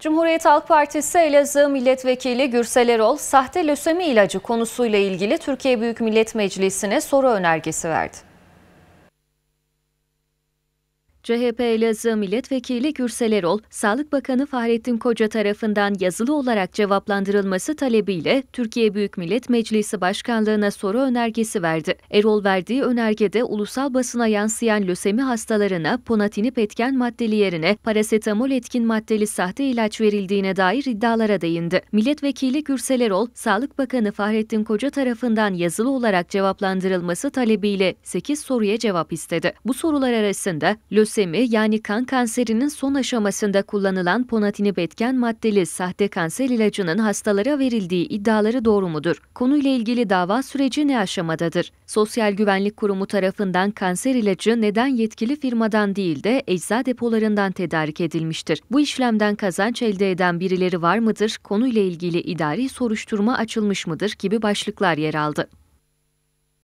Cumhuriyet Halk Partisi Elazığ Milletvekili Gürsel Erol, sahte lösemi ilacı konusuyla ilgili Türkiye Büyük Millet Meclisi'ne soru önergesi verdi. CHP Elazığ Milletvekili Gürsel Erol, Sağlık Bakanı Fahrettin Koca tarafından yazılı olarak cevaplandırılması talebiyle Türkiye Büyük Millet Meclisi Başkanlığı'na soru önergesi verdi. Erol verdiği önergede ulusal basına yansıyan lösemi hastalarına ponatinip etken maddeli yerine parasetamol etkin maddeli sahte ilaç verildiğine dair iddialara değindi. Milletvekili Gürsel Erol, Sağlık Bakanı Fahrettin Koca tarafından yazılı olarak cevaplandırılması talebiyle 8 soruya cevap istedi. Bu sorular arasında lösemi lösemi yani kan kanserinin son aşamasında kullanılan ponatinib etken maddeli sahte kanser ilacının hastalara verildiği iddiaları doğru mudur? Konuyla ilgili dava süreci ne aşamadadır? Sosyal Güvenlik Kurumu tarafından kanser ilacı neden yetkili firmadan değil de ecza depolarından tedarik edilmiştir? Bu işlemden kazanç elde eden birileri var mıdır? Konuyla ilgili idari soruşturma açılmış mıdır gibi başlıklar yer aldı.